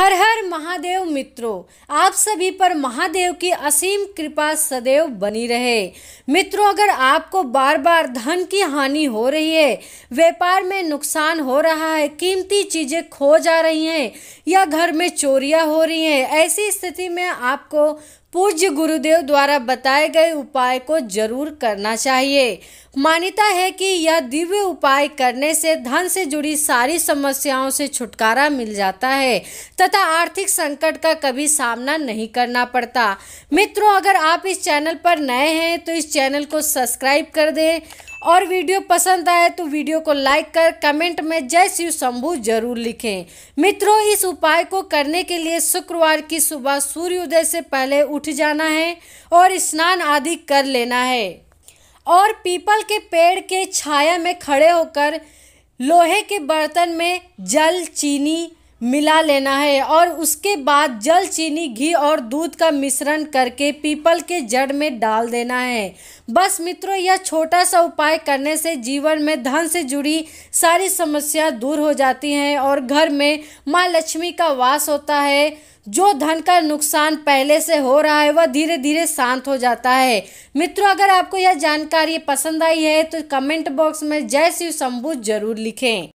हर हर महादेव मित्रों आप सभी पर महादेव की असीम कृपा सदैव बनी रहे मित्रों अगर आपको बार बार धन की हानि हो रही है व्यापार में नुकसान हो रहा है कीमती चीज़ें खो जा रही हैं या घर में चोरियां हो रही हैं ऐसी स्थिति में आपको पूज्य गुरुदेव द्वारा बताए गए उपाय को जरूर करना चाहिए मान्यता है कि यह दिव्य उपाय करने से धन से जुड़ी सारी समस्याओं से छुटकारा मिल जाता है तथा आर्थिक संकट का कभी सामना नहीं करना पड़ता मित्रों अगर आप इस चैनल पर नए हैं तो इस चैनल को सब्सक्राइब कर दें और वीडियो पसंद आए तो वीडियो को लाइक कर कमेंट में जय शिव शंभु जरूर लिखें मित्रों इस उपाय को करने के लिए शुक्रवार की सुबह सूर्योदय से पहले उठ जाना है और स्नान आदि कर लेना है और पीपल के पेड़ के छाया में खड़े होकर लोहे के बर्तन में जल चीनी मिला लेना है और उसके बाद जल चीनी घी और दूध का मिश्रण करके पीपल के जड़ में डाल देना है बस मित्रों यह छोटा सा उपाय करने से जीवन में धन से जुड़ी सारी समस्या दूर हो जाती हैं और घर में माँ लक्ष्मी का वास होता है जो धन का नुकसान पहले से हो रहा है वह धीरे धीरे शांत हो जाता है मित्रों अगर आपको यह जानकारी पसंद आई है तो कमेंट बॉक्स में जय शिव शंभु जरूर लिखें